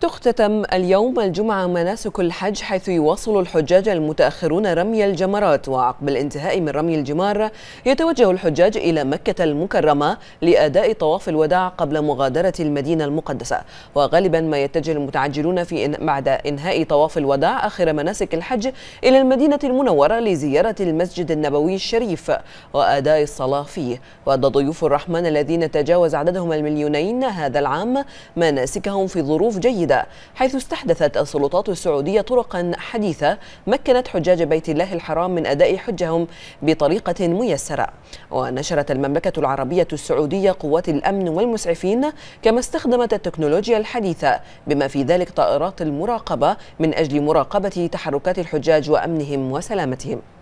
تختتم اليوم الجمعة مناسك الحج حيث يواصل الحجاج المتأخرون رمي الجمرات وعقب الانتهاء من رمي الجمار يتوجه الحجاج إلى مكة المكرمة لأداء طواف الوداع قبل مغادرة المدينة المقدسة وغالبا ما يتجه المتعجلون في إن بعد إنهاء طواف الوداع آخر مناسك الحج إلى المدينة المنورة لزيارة المسجد النبوي الشريف وأداء الصلاة فيه وأدى ضيوف الرحمن الذين تجاوز عددهم المليونين هذا العام مناسكهم في ظروف جيدة جديدة حيث استحدثت السلطات السعودية طرقا حديثة مكنت حجاج بيت الله الحرام من أداء حجهم بطريقة ميسرة ونشرت المملكة العربية السعودية قوات الأمن والمسعفين كما استخدمت التكنولوجيا الحديثة بما في ذلك طائرات المراقبة من أجل مراقبة تحركات الحجاج وأمنهم وسلامتهم